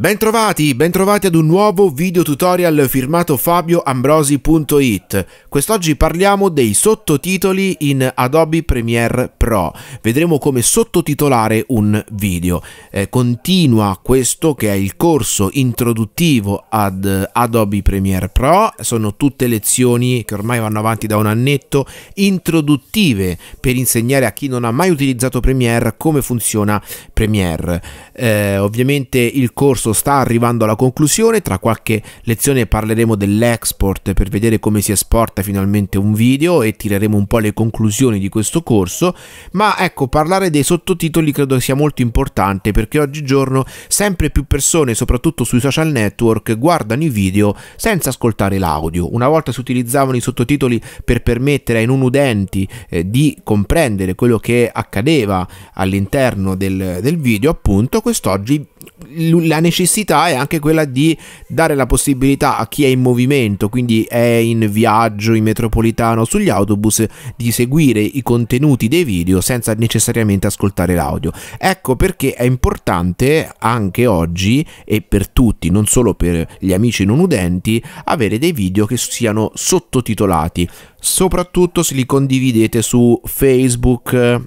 Bentrovati, bentrovati ad un nuovo video tutorial firmato fabioambrosi.it. Quest'oggi parliamo dei sottotitoli in Adobe Premiere Pro. Vedremo come sottotitolare un video. Eh, continua questo che è il corso introduttivo ad Adobe Premiere Pro. Sono tutte lezioni che ormai vanno avanti da un annetto, introduttive per insegnare a chi non ha mai utilizzato Premiere come funziona Premiere. Eh, ovviamente il corso corso sta arrivando alla conclusione, tra qualche lezione parleremo dell'export per vedere come si esporta finalmente un video e tireremo un po' le conclusioni di questo corso, ma ecco parlare dei sottotitoli credo sia molto importante perché oggigiorno sempre più persone, soprattutto sui social network, guardano i video senza ascoltare l'audio. Una volta si utilizzavano i sottotitoli per permettere ai non udenti eh, di comprendere quello che accadeva all'interno del, del video, appunto quest'oggi la necessità necessità è anche quella di dare la possibilità a chi è in movimento, quindi è in viaggio, in metropolitano, sugli autobus, di seguire i contenuti dei video senza necessariamente ascoltare l'audio. Ecco perché è importante anche oggi e per tutti, non solo per gli amici non udenti, avere dei video che siano sottotitolati, soprattutto se li condividete su Facebook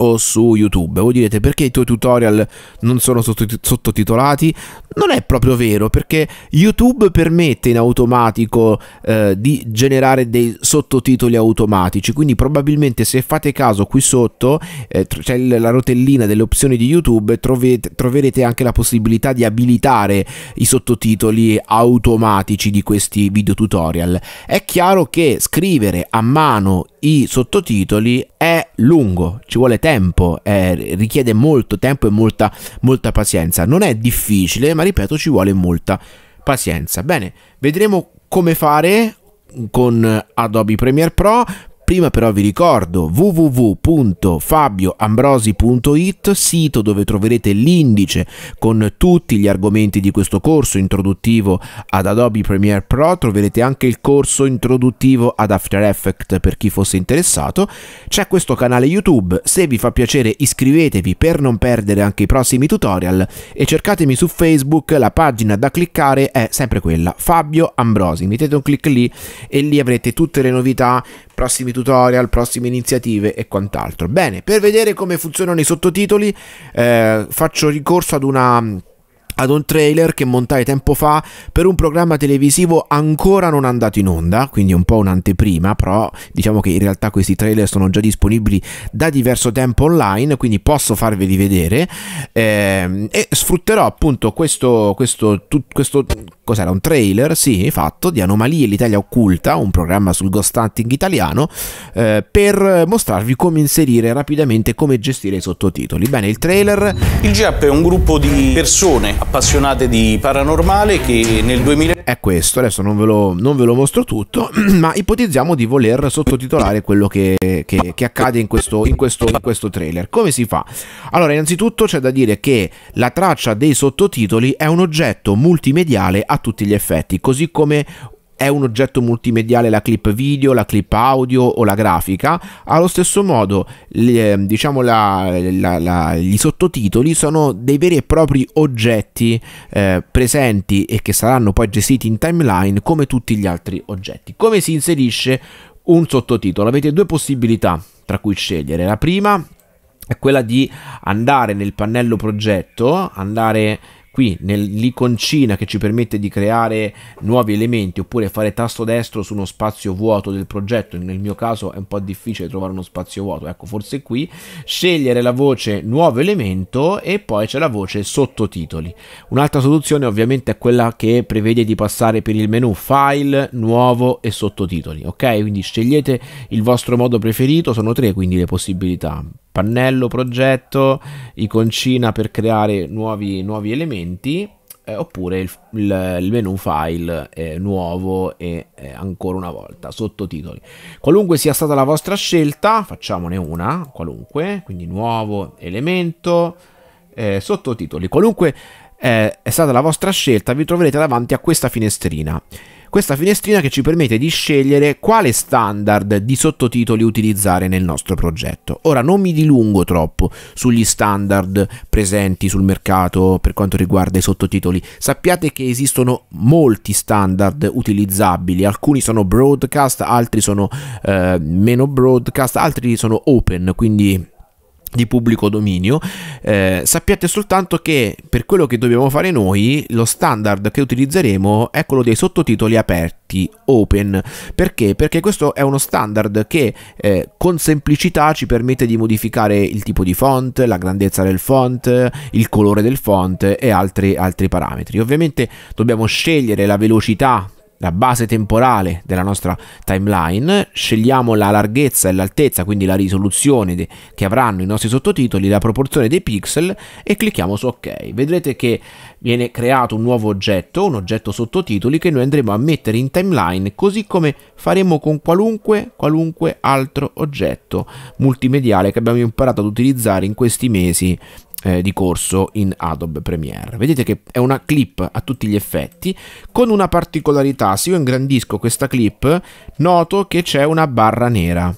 o su YouTube. Voi direte perché i tuoi tutorial non sono sottotitolati? Non è proprio vero perché YouTube permette in automatico eh, di generare dei sottotitoli automatici, quindi probabilmente se fate caso qui sotto eh, c'è la rotellina delle opzioni di YouTube trovete, troverete anche la possibilità di abilitare i sottotitoli automatici di questi video tutorial. È chiaro che scrivere a mano i sottotitoli è lungo, ci vuole tempo, eh, richiede molto tempo e molta, molta pazienza. Non è difficile, ma ripeto, ci vuole molta pazienza. Bene, vedremo come fare con Adobe Premiere Pro, Prima però vi ricordo www.fabioambrosi.it, sito dove troverete l'indice con tutti gli argomenti di questo corso introduttivo ad Adobe Premiere Pro, troverete anche il corso introduttivo ad After Effects per chi fosse interessato. C'è questo canale YouTube, se vi fa piacere iscrivetevi per non perdere anche i prossimi tutorial e cercatemi su Facebook, la pagina da cliccare è sempre quella, Fabio Ambrosi. Mettete un clic lì e lì avrete tutte le novità prossimi tutorial, prossime iniziative e quant'altro. Bene, per vedere come funzionano i sottotitoli eh, faccio ricorso ad una ad un trailer che montai tempo fa per un programma televisivo ancora non andato in onda, quindi un po' un'anteprima, però diciamo che in realtà questi trailer sono già disponibili da diverso tempo online, quindi posso farveli vedere eh, e sfrutterò appunto questo, questo, tu, questo cos'era un trailer, sì, fatto di Anomalie l'Italia occulta, un programma sul ghost hunting italiano, eh, per mostrarvi come inserire rapidamente come gestire i sottotitoli. Bene, il trailer... Il GEP è un gruppo di persone appassionate di paranormale che nel 2000... È questo, adesso non ve lo, non ve lo mostro tutto, ma ipotizziamo di voler sottotitolare quello che, che, che accade in questo, in, questo, in questo trailer. Come si fa? Allora, innanzitutto c'è da dire che la traccia dei sottotitoli è un oggetto multimediale a tutti gli effetti, così come è un oggetto multimediale la clip video, la clip audio o la grafica, allo stesso modo le, ehm, diciamo la, la, la, gli sottotitoli sono dei veri e propri oggetti eh, presenti e che saranno poi gestiti in timeline come tutti gli altri oggetti. Come si inserisce un sottotitolo? Avete due possibilità tra cui scegliere. La prima è quella di andare nel pannello progetto, andare qui nell'iconcina che ci permette di creare nuovi elementi oppure fare tasto destro su uno spazio vuoto del progetto nel mio caso è un po' difficile trovare uno spazio vuoto ecco forse qui scegliere la voce nuovo elemento e poi c'è la voce sottotitoli un'altra soluzione ovviamente è quella che prevede di passare per il menu file nuovo e sottotitoli ok quindi scegliete il vostro modo preferito sono tre quindi le possibilità pannello progetto, iconcina per creare nuovi, nuovi elementi eh, oppure il, il, il, menu file eh, nuovo e eh, ancora una volta sottotitoli. Qualunque sia stata la vostra scelta, facciamone una, qualunque, quindi nuovo elemento, eh, sottotitoli, qualunque eh, è stata la vostra scelta vi troverete davanti a questa finestrina questa finestrina che ci permette di scegliere quale standard di sottotitoli utilizzare nel nostro progetto. Ora non mi dilungo troppo sugli standard presenti sul mercato per quanto riguarda i sottotitoli, sappiate che esistono molti standard utilizzabili, alcuni sono broadcast, altri sono eh, meno broadcast, altri sono open, quindi di pubblico dominio eh, sappiate soltanto che per quello che dobbiamo fare noi lo standard che utilizzeremo è quello dei sottotitoli aperti open perché perché questo è uno standard che eh, con semplicità ci permette di modificare il tipo di font la grandezza del font il colore del font e altri, altri parametri ovviamente dobbiamo scegliere la velocità la base temporale della nostra timeline, scegliamo la larghezza e l'altezza, quindi la risoluzione che avranno i nostri sottotitoli, la proporzione dei pixel e clicchiamo su ok. Vedrete che viene creato un nuovo oggetto, un oggetto sottotitoli che noi andremo a mettere in timeline così come faremo con qualunque, qualunque altro oggetto multimediale che abbiamo imparato ad utilizzare in questi mesi eh, di corso in Adobe Premiere. Vedete che è una clip a tutti gli effetti con una particolarità, se io ingrandisco questa clip noto che c'è una barra nera.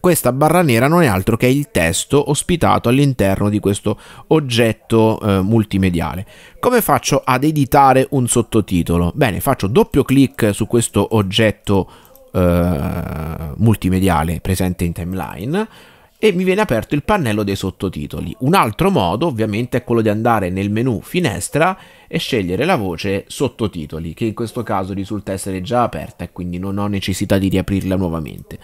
Questa barra nera non è altro che il testo ospitato all'interno di questo oggetto eh, multimediale. Come faccio ad editare un sottotitolo? Bene, faccio doppio clic su questo oggetto eh, multimediale presente in timeline e mi viene aperto il pannello dei sottotitoli. Un altro modo ovviamente è quello di andare nel menu finestra e scegliere la voce sottotitoli che in questo caso risulta essere già aperta e quindi non ho necessità di riaprirla nuovamente.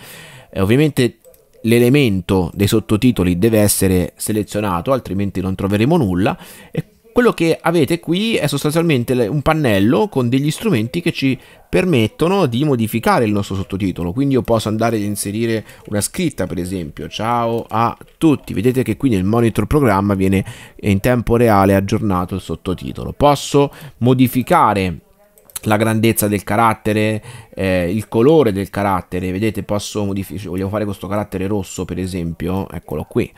Eh, ovviamente l'elemento dei sottotitoli deve essere selezionato altrimenti non troveremo nulla e quello che avete qui è sostanzialmente un pannello con degli strumenti che ci permettono di modificare il nostro sottotitolo quindi io posso andare ad inserire una scritta per esempio ciao a tutti vedete che qui nel monitor programma viene in tempo reale aggiornato il sottotitolo posso modificare la grandezza del carattere, eh, il colore del carattere, vedete posso modificare, vogliamo fare questo carattere rosso per esempio, eccolo qui,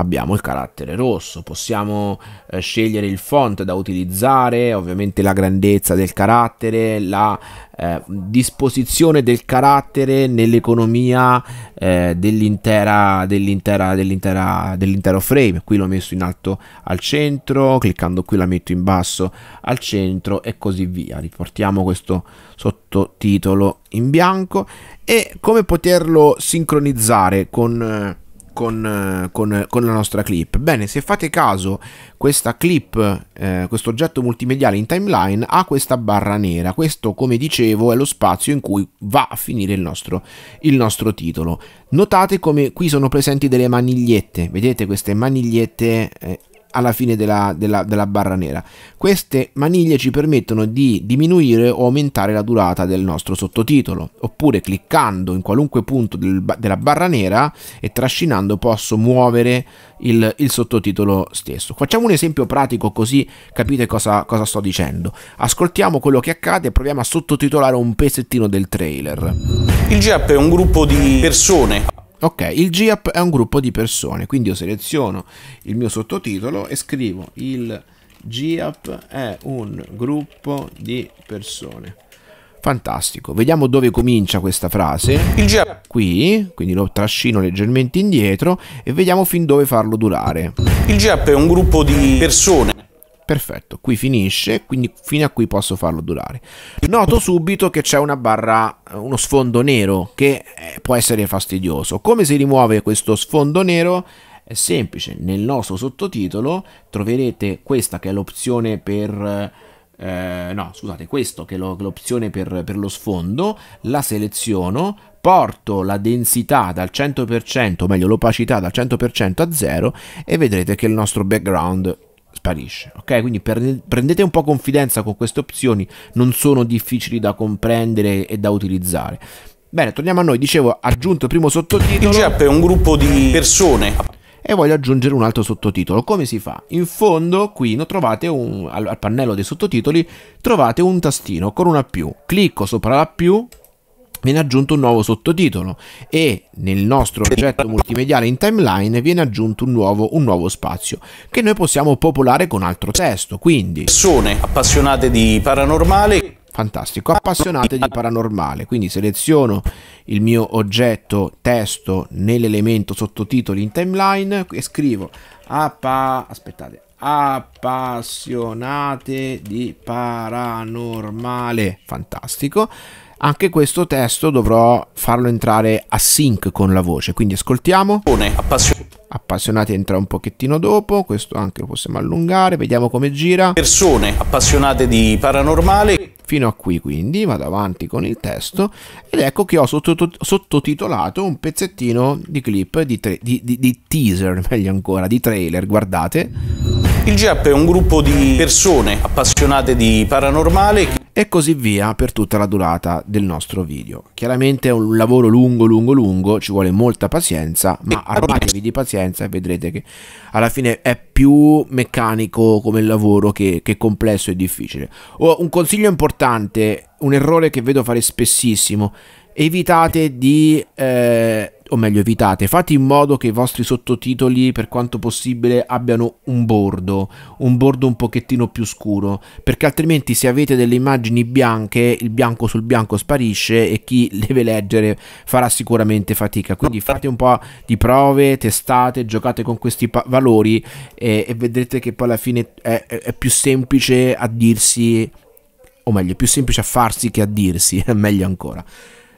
abbiamo il carattere rosso, possiamo eh, scegliere il font da utilizzare, ovviamente la grandezza del carattere, la eh, disposizione del carattere nell'economia eh, dell'intera, dell'intera, dell'intera, dell'intero frame. Qui l'ho messo in alto al centro, cliccando qui la metto in basso al centro e così via. Riportiamo questo sottotitolo in bianco e come poterlo sincronizzare con eh, con, eh, con, eh, con, la nostra clip. Bene, se fate caso, questa clip, eh, questo oggetto multimediale in timeline ha questa barra nera. Questo, come dicevo, è lo spazio in cui va a finire il nostro, il nostro titolo. Notate come qui sono presenti delle manigliette, vedete queste manigliette eh, alla fine della, della, della barra nera. Queste maniglie ci permettono di diminuire o aumentare la durata del nostro sottotitolo, oppure cliccando in qualunque punto del, della barra nera e trascinando posso muovere il, il, sottotitolo stesso. Facciamo un esempio pratico così capite cosa, cosa sto dicendo. Ascoltiamo quello che accade e proviamo a sottotitolare un pezzettino del trailer. Il GEP è un gruppo di persone Ok, il GIAP è un gruppo di persone, quindi io seleziono il mio sottotitolo e scrivo il GIAP è un gruppo di persone. Fantastico, vediamo dove comincia questa frase. Il GIAP. Qui, quindi lo trascino leggermente indietro e vediamo fin dove farlo durare. Il GIAP è un gruppo di persone perfetto, qui finisce, quindi fino a qui posso farlo durare. Noto subito che c'è una barra, uno sfondo nero che eh, può essere fastidioso. Come si rimuove questo sfondo nero? È semplice, nel nostro sottotitolo troverete questa che è l'opzione per... Eh, no, scusate, questo che è l'opzione per, per lo sfondo, la seleziono, porto la densità dal 100%, o meglio l'opacità dal 100% a 0 e vedrete che il nostro background sparisce. Ok, quindi prendete un po' confidenza con queste opzioni, non sono difficili da comprendere e da utilizzare. Bene, torniamo a noi, dicevo, aggiunto il primo sottotitolo. Il IGAP è un gruppo di persone. E voglio aggiungere un altro sottotitolo. Come si fa? In fondo, qui trovate un, al, al pannello dei sottotitoli, trovate un tastino con una più. Clicco sopra la più, viene aggiunto un nuovo sottotitolo e nel nostro oggetto multimediale in timeline viene aggiunto un nuovo, un nuovo spazio che noi possiamo popolare con altro testo. Quindi persone appassionate di paranormale fantastico, appassionate di paranormale. Quindi seleziono il mio oggetto testo nell'elemento sottotitoli in timeline e scrivo appa, aspettate, appassionate di paranormale. Fantastico. Anche questo testo dovrò farlo entrare a sync con la voce, quindi ascoltiamo. appassionati entra un pochettino dopo, questo anche lo possiamo allungare, vediamo come gira. Persone appassionate di paranormale. Fino a qui quindi vado avanti con il testo ed ecco che ho sottotitolato un pezzettino di clip, di, di, di, di teaser, meglio ancora, di trailer, guardate. Il GEP è un gruppo di persone appassionate di paranormale Che e così via per tutta la durata del nostro video. Chiaramente è un lavoro lungo lungo lungo, ci vuole molta pazienza, ma armatevi di pazienza e vedrete che alla fine è più meccanico come lavoro che, che complesso e difficile. Oh, un consiglio importante, un errore che vedo fare spessissimo, evitate di... Eh, o meglio evitate, fate in modo che i vostri sottotitoli per quanto possibile abbiano un bordo, un bordo un pochettino più scuro, perché altrimenti se avete delle immagini bianche il bianco sul bianco sparisce e chi deve leggere farà sicuramente fatica, quindi fate un po' di prove, testate, giocate con questi valori e, e, vedrete che poi alla fine è, è, è più semplice a dirsi, o meglio, più semplice a farsi che a dirsi, meglio ancora.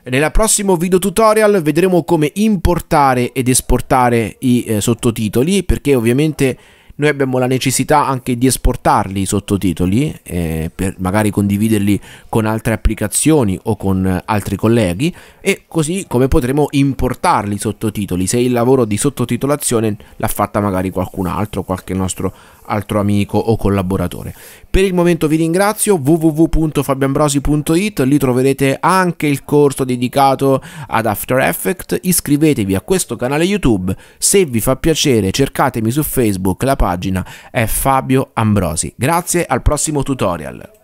Nel prossimo video tutorial vedremo come importare ed esportare i eh, sottotitoli perché ovviamente noi abbiamo la necessità anche di esportarli i sottotitoli, eh, per magari condividerli con altre applicazioni o con altri colleghi e così come potremo importarli i sottotitoli se il lavoro di sottotitolazione l'ha fatta magari qualcun altro, qualche nostro altro amico o collaboratore. Per il momento vi ringrazio www.fabianbrosi.it, lì troverete anche il corso dedicato ad After Effects, iscrivetevi a questo canale YouTube, se vi fa piacere cercatemi su Facebook la pagina pagina è Fabio Ambrosi. Grazie, al prossimo tutorial.